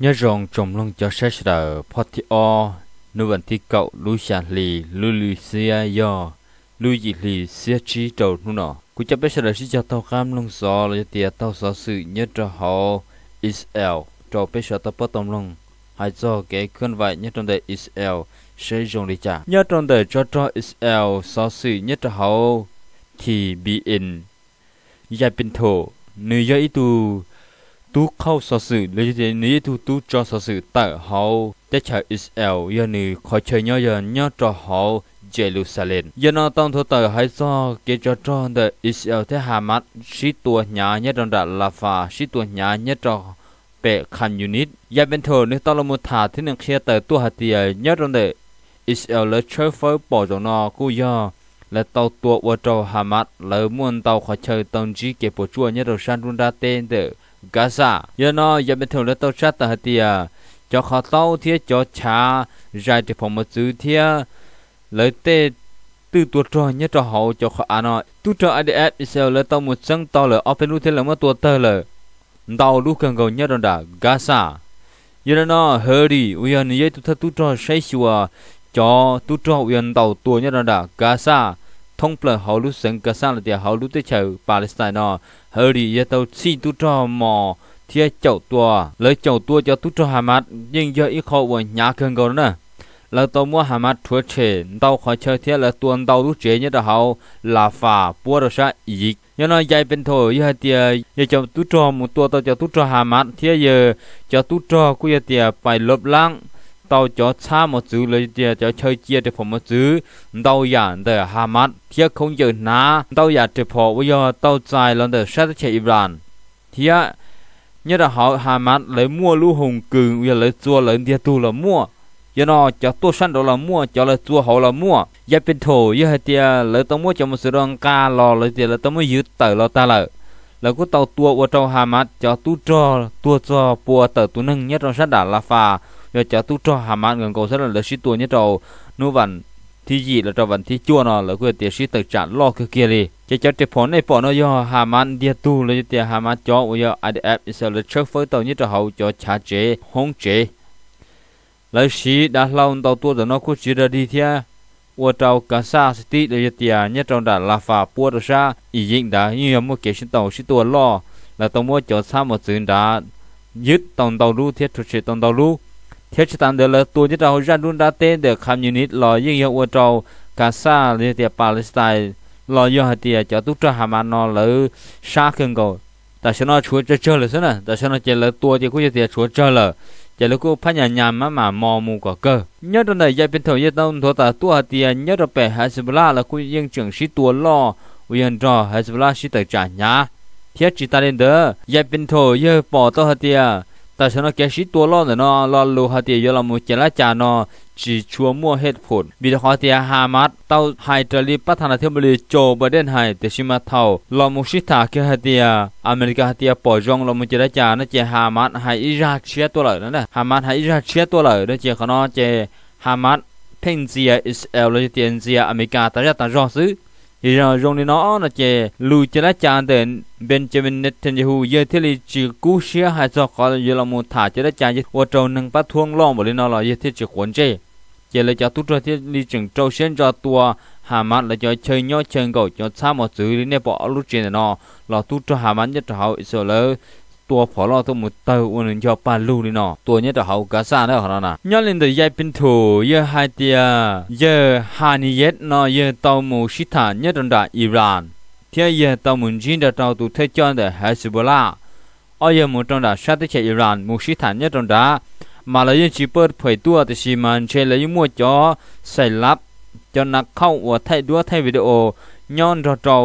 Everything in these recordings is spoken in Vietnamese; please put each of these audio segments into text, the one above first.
nhớ rồng trồng lông cho sách rờ Portio, nữ vận thi cậu Lucia lì Lucia yo, lưu dị lì xia chi trầu nu nọ. Cú chấp biết sẽ cho tàu khám lông gió là cho tiệt tao xóa sự nhớ cho họ Israel, trầu biết sẽ tao bắt tông lông. Hai do cái khuôn vậy nhớ trong đời Israel sẽ dùng để trả. Nhớ trong đời cho cho Israel xóa sự nhớ cho họ thì bị in. Gia bình thổ, nữ do ý tu tu khâu sở sự lấy thế ní tu tu cho sở sự tại hậu tế chờ Israel giờ nữ khỏi chơi nhau giờ nhau cho hậu Jerusalem giờ nó tông thổ tờ hay do kế cho cho đời Israel thế hà mắt sĩ tua nhà nhất đồng đạt là phà sĩ tu nhà nhất cho bệ khăn unit giờ bên thổ nước tao là một thả thế nên khi tờ tua hạt tiền nhất trong đời Israel lấy chơi phơi bỏ cho nó cú giờ là tàu tua qua trâu hà mắt lấy muốn tàu khỏi chơi tông chỉ kế bộ chua nhất đầu san run ra tên đời Gaza giờ nó giờ bên thường là tàu sát ta hạt tiệt cho khó tàu thiết cho cha dài thì phòng một chữ thiết lấy tê từ tuột rồi nhớ cho hậu cho khó anh nói tu cho IDF Israel lấy tàu một sân tàu là ở bên lúc thế là mất tuột tơ là tàu lúc cần cầu nhất rồi đã Gaza giờ nó hơi đi uy như vậy tu thật tu cho say sưa cho tu cho uy anh tàu tua nhất rồi đã Gaza thông plan hậu lúc sân Gaza là tiệt hậu lúc thế chờ Palestine nó hơi đi giờ tàu xin tu cho mò thì chậu tua lấy chậu tua cho tu cho hà mát nhưng giờ ít khó của nhà cần cầu nữa là tàu mua hàm mắt thua chê tàu khỏi chơi thì là tuần tàu lúc chế như đó hậu là phà bua rồi sa ít nhớ nói dạy bên thôi giờ thì giờ cho tu cho một tua tàu cho tu cho hà mát thì giờ cho tu cho cũng giờ thì phải lốp lăng tàu cho cha một chữ lấy địa cho chơi chia để phòng một chữ tàu giả để hà mắt thiết không giờ ná tàu giả để phò bây giờ tàu dài lần để sát chế Iran thiết nhớ là họ hà mắt lấy mua lưu hùng cường giờ lấy chua lấy địa tu là mua giờ nó cho tua săn đó là mua cho lấy chua họ là mua giờ bên thổ giờ hai tiền lấy tao mua cho một số đoàn ca lò lấy địa lấy tao mua giữ tờ lo ta lợi là cứ tàu tua ở trong hà mắt cho tu cho tua cho bùa tờ tu nâng nhất trong sát đã là phà giờ chả tu cho hàm ăn gần cầu sẽ là lợi sĩ tuổi nhất trầu nu vần thì gì là trầu vần thì chua nó là quyền tiền sĩ tự trả lo cái kia đi chỉ cho chỉ phone này phone nó do hàm ăn địa tu là tiền hàm ăn cho bây giờ adf sẽ là trước với tàu nhất trầu hậu cho trả chế hong chế lợi sĩ đã lâu tàu tua rồi nó cũng chỉ ra đi theo ua trâu cả sa sĩ là tiền nhất trầu đã là phà bua được xa ý định đã như một cái sinh tàu sĩ tua lo là tàu mua cho xa một chuyện đã dứt tàu tàu lưu thiết thực sự tàu tàu lưu theo chỉ tạm được là tôi nhất đầu ra đun đã tên được khám nhìn ít lo riêng hiệu của châu Gaza liên tiệp Palestine lo do hạt tiệp cho túc cho hàm ăn nó lỡ xa khương cầu ta sẽ nói chúa chơi chơi là thế này ta sẽ nói chơi là tôi thì cũng chơi chúa chơi là chơi là cũng phải nhà nhà mà mà mò mù quả cơ nhớ trong này gia bên thầu gia tông thua ta tua hạt tiệp nhớ trong bè Hezbollah là cũng dân trưởng sĩ tua lo uyên trò Hezbollah sĩ tự trả nhà thiết chỉ ta lên đó gia bên thầu gia bỏ tao hạt tiệp แต่ฉันแกชิตัวล่อเนาะล่อโลหะเตียยลมุเจลจาเนาะจีชัวมัวเห็ดผลบิดาขอเตียฮามัดเต้าไฮเรลีประธานาธิบดีโจบเดนไฮเตชิมาเทาลอมุชิตาเกฮเตีย อเมริกาเตียปอจงลอมุเจลจานะเจฮามัดไฮอิรักเชียตัวเลยนั่นแหละฮามัดไฮอิรักเชียตัวเลยนะเจขนอเจฮามัดเพนเซียอิสเอลเตียนเซียอเมริกาตะยะตะยอซื้อ thì rồi rong đi nó là chè lùi cho lá chan để Benjamin Netanyahu giờ thế là chỉ cú xia hai do có giờ là một thả cho lá chan giờ và trâu nâng bắt thuông lon bởi nó là giờ thế chỉ cuốn che chè là cho tu rồi thế đi chừng trâu xuyên cho tua hà mắt là cho chơi nhau chơi cầu cho xa một chữ đi nè bỏ lúc chuyện nó là tút cho hà mắt nhất cho hậu Israel ตัวพอลอตัวมุดเตอวันนึงจะปาลูนี่เนาะตัวเนี้ยจะเขากาซาเนาะเขาเนาะย้อนเลยเดี๋ยวยายเป็นถูเยอะไฮเตียเยอะฮานิเยตเนาะเยอะตัวมูชิตานเยอะดันดาอิหร่านเที่ยเยอะตัวมุนจีนเดตัวตัวเทจอนเดฮัสบุลาเอาเยอะมุดดันดาชาติเชอิหร่านมูชิตานเยอะดันดามาเลยยังชีเปิดเผยตัวแต่ชีมันเชลเลยมั่วจอใส่ลับจนนักเข้าอวดไทยด้วยไทยวิดีโอย้อนรอเรา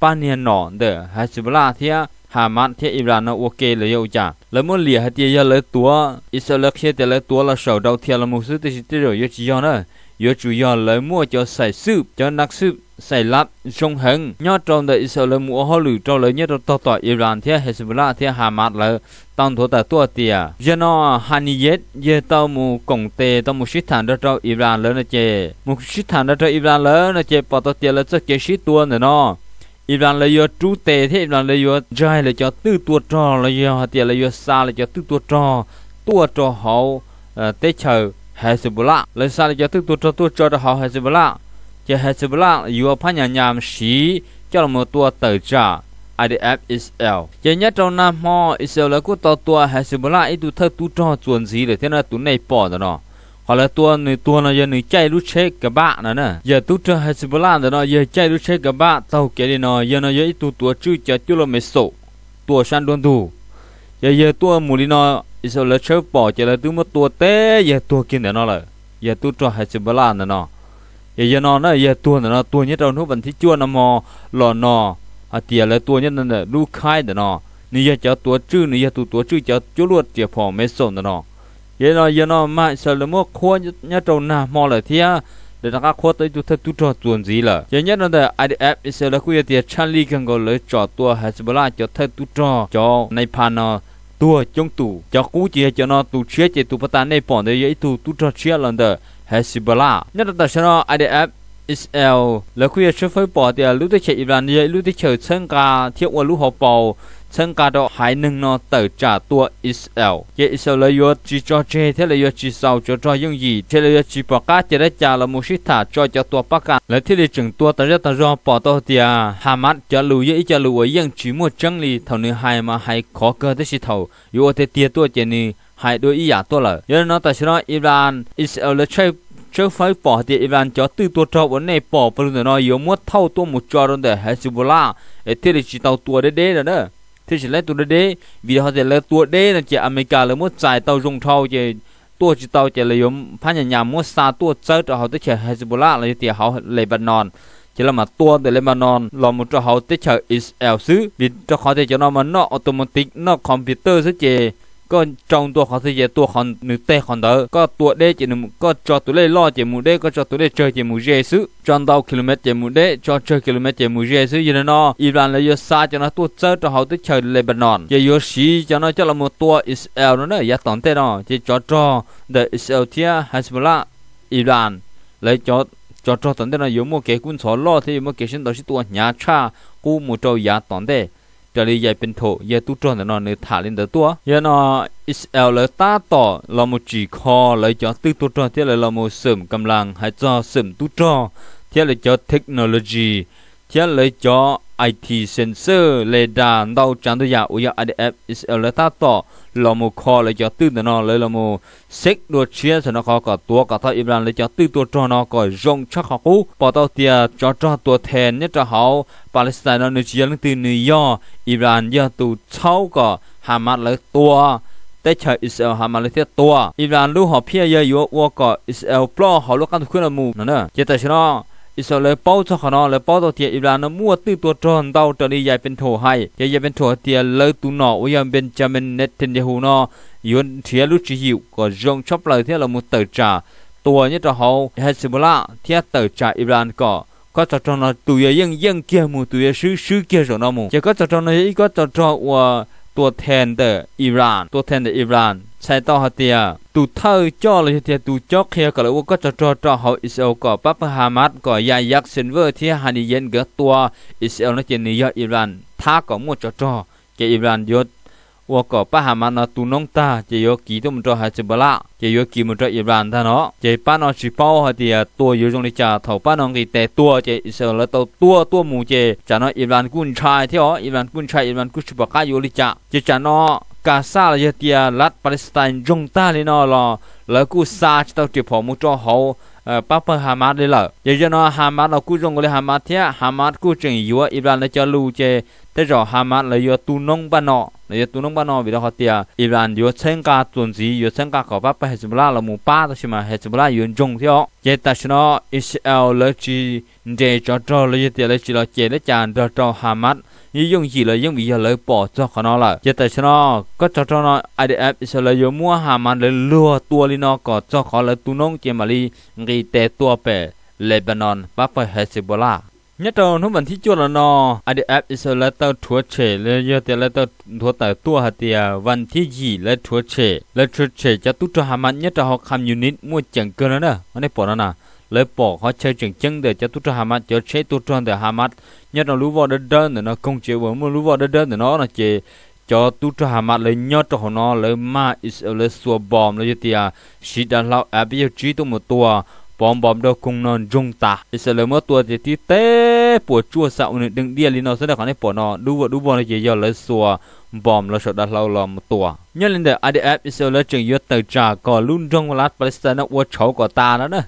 ปานเนียนหนอนเดอฮัสบุลาเที่ย hà mạn thiết Iran nó ok là yêu chả là muốn lìa hạt tiền là tua Israel khi tiền lấy tua là sầu đầu thiên là một số tiền tiền rồi yêu chỉ nữa yêu chủ yếu là mua cho xài sư, cho nạc sư, xài lát trong hứng nhớ trong đời Israel mua họ lử trong lấy nhớ to to Iran thiết Hezbollah thiết hà mạn là tăng thổ tại tua tiền giờ nó haniyet giờ tao mu cổng tề tao mu shít thản đó trong Iran lớn là chè mu shít thản đó trong Iran lớn là chè Bắt tao tiền là cho cái shít tua nữa nó ít đoàn là do chú tề thế ít là do trai là cho tư tua trò là do tiền là do sa là cho tư tua trò tua trò hậu ờ, tế chờ hai sự bù lạ là xa là cho tư tua trò tua trò hậu hai sự bù lạ cho hai sự bù lạ do phát nhà nhàm sĩ cho là một tua tờ trả IDF Israel. Chỉ nhất trong Nam Ho Israel là quốc tàu tua hệ sự bù lạ tu thơ tu trò chuẩn gì để thế nào tu này bỏ rồi đó. họ là tua này tua nó giờ này chạy lúc chết các bạn nữa nè giờ tu cho Hezbollah đó nó giờ chạy lúc chết các bạn tàu kia đi nó giờ nó giờ tu tua chữ chả chữ là mấy số tua san đoan thủ giờ giờ tua mù đi nó giờ là chơi bỏ giờ là tu mất tua té giờ tua kia nữa nó là giờ tu cho Hezbollah nữa nó giờ giờ nó nó giờ tua nữa nó tua nhất đâu nó vẫn thích chua nó mò lò nó à tiền là tua nhất nên là lu khai nữa nó นี่ยจะตัวจื้อนี่ยตัวตัวจื้อจะจุลวดเจียพอไม่สนนะเนาะ ye no ye no ma sa le mo kho nya to na mo là thia để ta kho tới tu thật tu cho tuần gì là ye nhất là IDF Israel là ye tia chan li kan go le cho tua Hezbollah cho thật tu cho cho này pan no tua chống tù cho cú chia cho nó tu chia chỉ tu bắt này bỏ đấy ye tu tu cho chia lần đó Hezbollah nhất là sao IDF Israel là ku ye chơi phơi bỏ tiền lúc tới chạy Iran ye lúc tới chơi sân ca thiếu quân lúc họ bảo เชิงกาดหายหนึ่งนอเติจากตัวอิสเอลเจอิสเอลเอยจีจอเจเทเลยดจีซาวจอจอยังยีเทเลยอจีปากาเจไดจาละมูชิตาจอเจตัวปากาและที่เลยจึงตัวตระตรอปอตเตียฮามัดจะลุยเ่จะลุยยังจีมัวจังลีเท่านี้หายมาหายขอเกิดได้สิเท่า อยู่เตเตียตัวเจนีหายโดยอีหยาตัวเลยยันนอแต่ชนะอิรานอิสเอลเลยใช้เชื่อไฟปอเดียอิรันจอตื้อตัวจาวันในปอปรุนนอยยมวเท่าตัวมุจจารนเดฮสิบุล่าเอเทลิจิตเอาตัวเด้เดะเน้อ thế chỉ lấy tụi đế vì họ sẽ lấy tụi đế là chỉ America là muốn giải tàu dùng thâu chỉ tua chỉ tàu chỉ là yếm phát nhà nhà muốn xa tua chết cho họ tới chỉ Hezbollah là chỉ họ lấy Lebanon chỉ là mà tua từ Lebanon là một cho họ tới chỉ Israel xứ vì cho họ tới cho nó mà nó automatic nó computer sẽ chỉ có trong tua khó thế giới tua hòn nữ tê hòn có tua đê chỉ nữ có cho tụi lê lo chỉ mù đê có cho tụi lê chơi chỉ mù dê xứ trong đầu km chỉ mù đê cho chơi km chỉ mù dê xứ như nó Iran là do xa cho nó tua chơi cho họ tới chơi Lebanon chỉ do xí cho nó cho là một tua Israel nữa giá tổng tê đó chỉ cho cho the Israel thia Hezbollah Iran lấy cho cho cho tổng tê dùng một cái quân số lo thì một cái sinh đó chỉ tua nhà cha cú một trâu giá tổng tê จะเลยใหญ่เป็นโถยตุจอนแต่นอนเนื้อถาลินแต่ตัวยันออิสเอลเลยตาต่อเราโมจีคอเลยจอตื้อตุจอนเที่เลยเราโมเสริมกำลังหายจอเสริมตุจอนเที่เลยจอเทคโนโลยีเที่เลยจอเซนเซอร์เลดาเราจันทยาอุยาดี f อิสเอลตาต่อลมคอเลยจะตื่นนอนเลยลมเซ็กดวเชียสนคอกับตัวกับท่าอิบรานเลยจะตื่นตัวจอนอก่อรงชักกูปอตเตียจอจอตัวแทนเนี่ยจะเขาปาเลสไตน์นั้นเชียลังตื่นนิยออิบรานยงตูเช่าก็ฮามัดเลยตัวแต่ชาอิสราเอลหามาเลเซียตัวอิบรันรู้หอบเพียเยอะอยู่ว่าก็อิสราเอลปล้อหอลูกกันทุกคนละมูนั่นนะเจตชนาอิสราเอลป้าจะขนอเลยป้าตัวเตียอิบลานมั่วตื้อตัวจนเต้าตอนนี้หญ่เป็นโถให้ยญ่เป็นโถเตียเลยตุนอวยังเป็นจามินเนตินเยฮูนอยุนเทียลุจิหิวก็ยงชอบเลยเทียเรามุเติจ่าตัวนี้ตัวเขาเฮสิบลาเทียเติจ่าอิบลานก็ก็จะจอนตัวยังยังเกี่ยมูตวยซื้อซื้อเกี่ยจอนมูจะก็จะจอนอีก็จะจอนว่าตัวแทนเดออิหร่าน ตัวแทนเดออิหร่านใช้ต่อฮะเตียตูเท่าจ่อเลยเตียตูจอกเคียก็เลยว่าก็จะจอจอเขาอิสราเอลก่อปัปฮามัดก่อยายักษ์เซนเวอร์ที่ฮันเย็นเกตัวอิสราเอลนั่นเจนี่ยอิหร่านท้าก่อมั่วจอจอเกอิหร่านยศวกับปะาหามันตุนงตาจะยกีตุมจอหาจบละจะยกีมุจออีบานท่านเนาะจะปานอชิปาวหาดียตัวยืนงลิจะเท่าป้านองกีแต่ตัวจะเสือแล้วตัวตัวตัวมูเจจะนออิบานกุนชายเที่ยวอิบานกุนชายอิบานกุชบกายุลิจะจะจานอกาซาลยเตียรัฐปาเลสไตน์จงตาลีนอรอแล้วกูซาจะต้อเจ็บผมจอเขาเออปะาเพิ่งหามาได้ละยืนยันว่าหามาเรากูจงกูเลยฮามาเที่ฮามากูจงอยู่อิบานเลจะรู้เจ thế rồi hà lấy là yo tu nông ba nọ là yo tu nông ba nọ vì đó họ tiệt iran yo xem cả tuần gì yo xem cả khẩu pháp hezbollah là mù ba đó mà hezbollah yo trung theo chế ta nó israel lấy chỉ để cho cho là yo tiệt lấy chỉ là chế để chặn cho cho hà như dùng gì là dùng bây giờ lấy bỏ cho họ nó là chế ta nó có cho cho nó idf israel yo mua hà mà lấy lừa tua li nó có cho họ lấy tu nông chế mà li ngay tệ tua về lebanon bắc phải hezbollah nhất trong nó vẫn thi chua là nó à đi app is là tao chúa trẻ là giờ thì là tao thua tại tua hạt thì vẫn thi gì là thua trẻ là thua trẻ cho tụt cho hàm ăn nhất trong họ kham unit mua chẳng cơ nữa nè anh ấy bỏ nó nè lấy bỏ họ chơi chẳng chân để cho tụt cho hàm ăn cho chế tụt cho để hàm ăn nhất trong lũ vợ đơn đơn để nó không chịu với mua lũ vợ đơn đơn để nó là chế cho tu cho hàm mặt lấy nhớ cho nó lấy ma is lấy xua bom lấy giờ thì à, xịt đàn lão à bây giờ chỉ tu một tua bom bom đâu cùng non jung ta sẽ lấy mất tua thì tí té bùa chua sạo nữa đừng đi nó sẽ được cái bỏ nó đu vào đu vào nó chỉ giờ lấy xua bom là sợ đặt lâu làm tua nhớ lên được adf sẽ lấy trường yếu từ trà có luôn trong lát palestine nó uất cháu của ta nữa nữa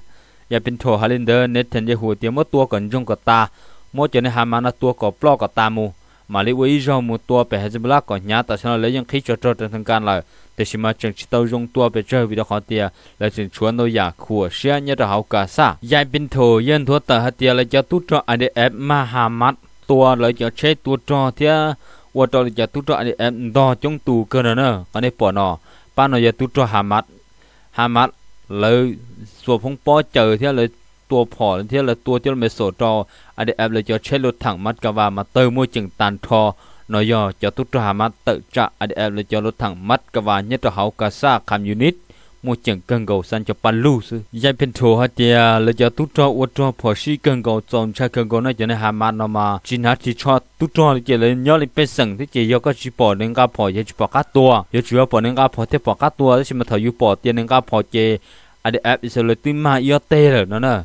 giờ bên thổ hà lên được nên thành giờ hồ tiếng mất tua còn jung của ta mỗi chuyện này hà mà nó tua có plo của ta mu mà lấy với rau mu tua về hezbollah còn nhà ta sẽ lấy những khí cho cho trên can lại แต่ชิมาจังชิตาวงตัวไปเจอวิดาขอเตียและจึงชวนเราอยากขัวเชียนี่ยเรากาซายายเป็นโถเยันทัวแต่เตียและจะตุจออันเดฟมาหามัดตัวเลยจะใช้ตัวจอเทียว่าตัวจะตุจออันเดฟดอจงตูเกินเนอะอันนี้ปอนอป้านอยตุจอฮามัดฮามัดเลยส่วนพงปอเจอเทียเลยตัว่อเทียเลยตัวเทียเมโสจออันเดฟเลยจะใช้รถถังมัดกาวามาเติมมวยจึงตันทอนอยอจะตุตหามาเตจะอดเอบเลยจะลดทางมัดกวาเนตเฮากาซาคำยูนิตมูเจีงกังเกาสันจะปันลูซึยายเป็นโทฮัตเตียเลยจะตุตอวดอพอชีกังเกาจอมชากังเกาน่าจะในหามานมาจินาที่ชอตุตอเลยจะเลยย้อนไปสั่งที่เจียก็จีปอนึงกาพอเยจีปอกัดตัวยจีปอนึงกาพอเทปอกัดตัวที่มาถอยอยู่ปอเตียนึงกาพอเจอดีแอฟอิสเลติมาเยเตล์นั่นน่ะ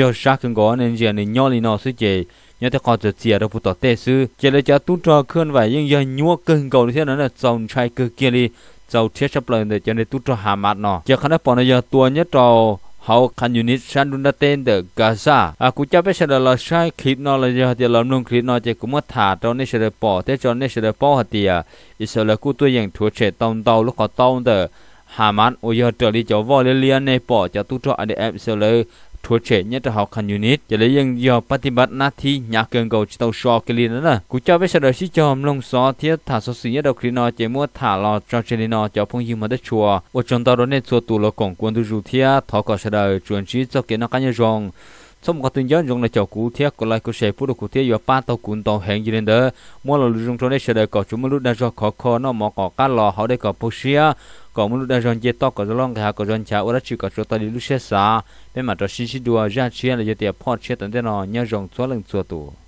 ยอชักกังเกาเนี่ยเจะเนี่ย้อนลยนอซึเจยังจะขอจะเสียเราผู้ต่อเตะซื้อเจรจาตุ้ดรอเคลื่อนไหวยังยังยั่วเกินเก่าที่นั่นน่ะจอชายเกลเกลี่จะเทียบชั่วเลยเดี๋ยจะในตุ้ดรอหามัดเนาะจะคณะปอนยาตัวเนี่ยจะเขาคันยูนิตชันดุนเตนเดอกาซาอากูจะไปเฉลยลาใช้คลิปนอเลยจะเดี๋ยวลำนงคลิปนอจะกุมาถาตอนนี้เสลยปอเทจอนนี้เสลยปอฮัตเตียอิสราเอลกูตัวอย่างถั่วเฉตองเตาลูกขอตองเดอฮามัสโอเยอร์เดลิจาวอเลเลียนในปอจะตุ้ดรออันเดอเอฟเซเลยทั่วเฉยเนี่ยจะหอกคันยูนิตจะเลยยังยอปฏิบัติหน้าที่ยากเกินกว่าจะต้องชอกันเลยนั่นน่ะกูจะไปเสนอชี้จอมลงซอเทียถ่าสสีเนี่ยดอกคลีนอเจมัวถ่าลอจอเจลินอจะพงยิงมาได้ชัวว่าจนตอนนี้ตัวตัวละกงกวนดูจูเทียทอกอเสนอจวนชี้จอกเกนกันยัง xong có tin dân dùng là cho cụ thiết có lại cụ sẽ phụ được cụ thiết vừa ba tàu cuốn tàu hẹn gì đến đó mua là dùng trong đây sẽ đợi có chúng mình lúc đang cho khó khó nó mà có cá lò họ đây có bô xia có mình lúc đang dùng chế to có lòng cái có dùng chả ở đó chỉ có cho ta đi lúc xe xa bên mặt cho xin xin đùa ra chia là giờ tiệp họ chia tận thế nào nhớ dùng số lần chùa tuổi